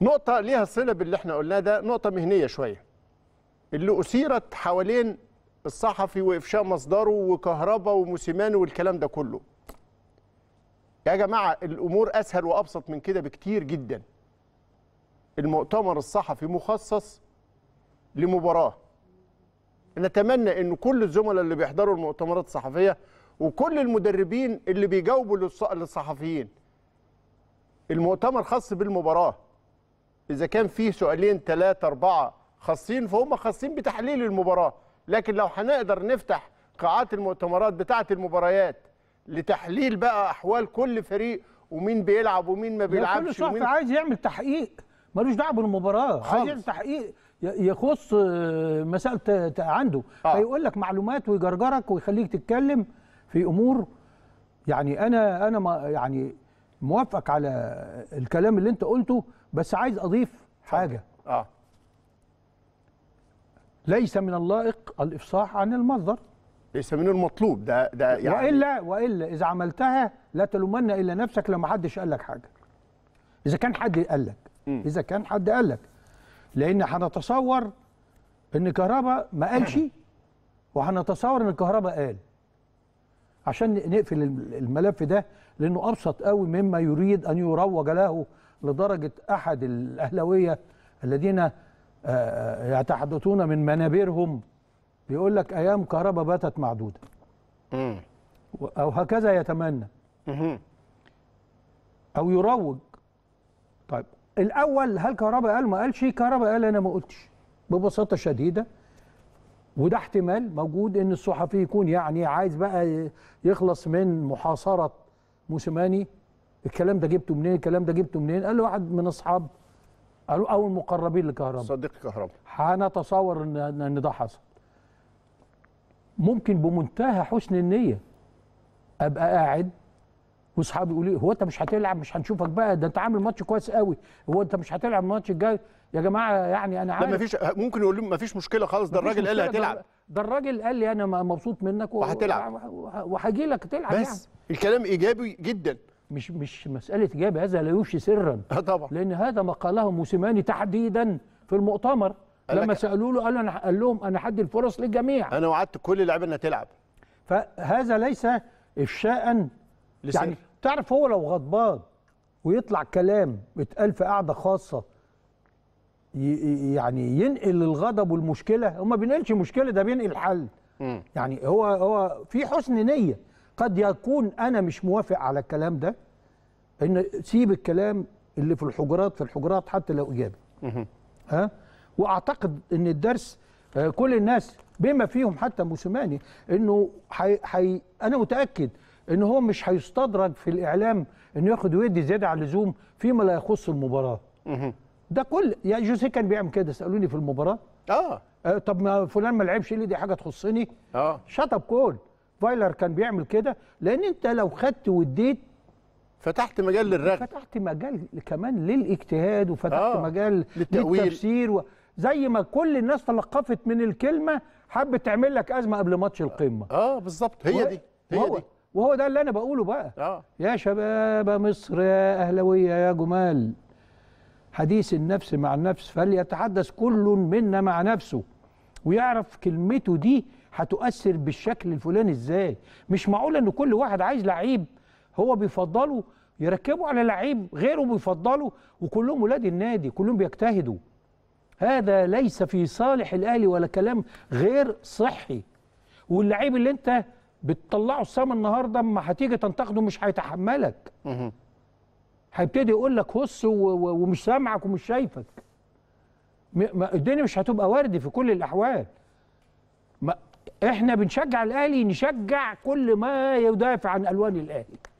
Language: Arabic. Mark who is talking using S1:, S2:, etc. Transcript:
S1: نقطة ليها صلة باللي احنا قلناه ده نقطة مهنية شوية اللي أثيرت حوالين الصحفي وإفشاء مصدره وكهربا وموسيماني والكلام ده كله يا جماعة الأمور أسهل وأبسط من كده بكتير جدا المؤتمر الصحفي مخصص لمباراة نتمنى أن كل الزملاء اللي بيحضروا المؤتمرات الصحفية وكل المدربين اللي بيجاوبوا للصحفيين المؤتمر خاص بالمباراه اذا كان في سؤالين ثلاثه اربعه خاصين فهم خاصين بتحليل المباراه لكن لو هنقدر نفتح قاعات المؤتمرات بتاعه المباريات
S2: لتحليل بقى احوال كل فريق ومين بيلعب ومين ما بيلعبش كل ومين عايز يعمل تحقيق ملوش دعوه بالمباراه عايز يعمل تحقيق يخص آه، مسائل عنده آه. فيقول لك معلومات ويجرجرك ويخليك تتكلم في امور يعني انا انا ما يعني موافقك على الكلام اللي انت قلته بس عايز اضيف حاجه اه ليس من اللائق الافصاح عن المصدر ليس من المطلوب ده ده يعني والا والا اذا عملتها لا تلومن الا نفسك لو ما حدش قال لك حاجه اذا كان حد قال لك اذا كان حد قال لك لان هنتصور ان كهربا ما قالش وهنتصور ان الكهرباء قال عشان نقفل الملف ده لانه ابسط قوي مما يريد ان يروج له لدرجه احد الاهلاويه الذين آه، آه، يتحدثون من منابرهم بيقول لك ايام كهرباء باتت معدوده او هكذا يتمنى او يروج طيب الاول هل كهرباء قال ما قالش كهرباء قال انا ما قلتش ببساطه شديده وده احتمال موجود ان الصحفي يكون يعني عايز بقى يخلص من محاصره موسيماني الكلام ده جبته منين الكلام ده جبته منين قال له واحد من اصحاب قالوا او المقربين لكهرباء صديق كهرباء هنتصور ان ان ده حصل ممكن بمنتهى حسن النيه ابقى قاعد واصحابي يقولوا لي هو انت مش هتلعب مش هنشوفك بقى ده انت عامل ماتش كويس قوي هو انت مش هتلعب الماتش الجاي يا جماعه يعني انا عارف مفيش
S1: ممكن يقول لهم مفيش مشكله خالص ده الراجل قال لي هتلعب
S2: ده الراجل قال لي انا مبسوط منك وهتلعب وهجي لك تلعب يعني. بس يعني. الكلام ايجابي جدا مش مش مساله ايجابي هذا لا يوشي سرا آه، طبعا لان هذا ما قاله موسيماني تحديدا في المؤتمر لما سالوا له قال انا قال لهم انا حد الفرص للجميع
S1: انا وعدت كل اللعيبه انها تلعب
S2: فهذا ليس افشاء لسان يعني تعرف هو لو غضبان ويطلع كلام اتقال في قاعده خاصه يعني ينقل الغضب والمشكله هو ما بينقلش مشكله ده بينقل حل يعني هو هو في حسن نيه قد يكون انا مش موافق على الكلام ده ان سيب الكلام اللي في الحجرات في الحجرات حتى لو ايجابي ها واعتقد ان الدرس آه، كل الناس بما فيهم حتى موسيماني انه حي حي انا متاكد ان هو مش هيستدرج في الاعلام انه ياخد ويدي زياده عن اللزوم فيما لا يخص المباراه ده كل يا يعني جوزيه كان بيعمل كده سالوني في المباراه اه, آه، طب ما فلان ما لعبش ليه دي حاجه تخصني اه شطب كول فايلر كان بيعمل كده لان انت لو خدت واديت فتحت مجال للرغبه فتحت مجال كمان للاجتهاد وفتحت آه. مجال للتأويل للتفسير و... زي ما كل الناس تلقفت من الكلمه حابه تعمل لك ازمه قبل ماتش القمه اه, آه بالظبط هي و... دي هي دي وهو ده اللي انا بقوله بقى آه. يا شباب مصر يا اهلاويه يا جمال حديث النفس مع النفس فليتحدث كل منا مع نفسه ويعرف كلمته دي هتؤثر بالشكل الفلاني ازاي مش معقول ان كل واحد عايز لعيب هو بيفضله يركبه على لعيب غيره بيفضله وكلهم ولاد النادي كلهم بيجتهدوا هذا ليس في صالح الاهلي ولا كلام غير صحي واللعيب اللي انت بتطلعه السما النهارده اما هتيجي تنتقده مش هيتحملك هيبتدي يقول لك هص ومش سامعك ومش شايفك الدنيا مش هتبقى وردي في كل الاحوال ما احنا بنشجع الاهلي نشجع كل ما يدافع عن الوان الاهلي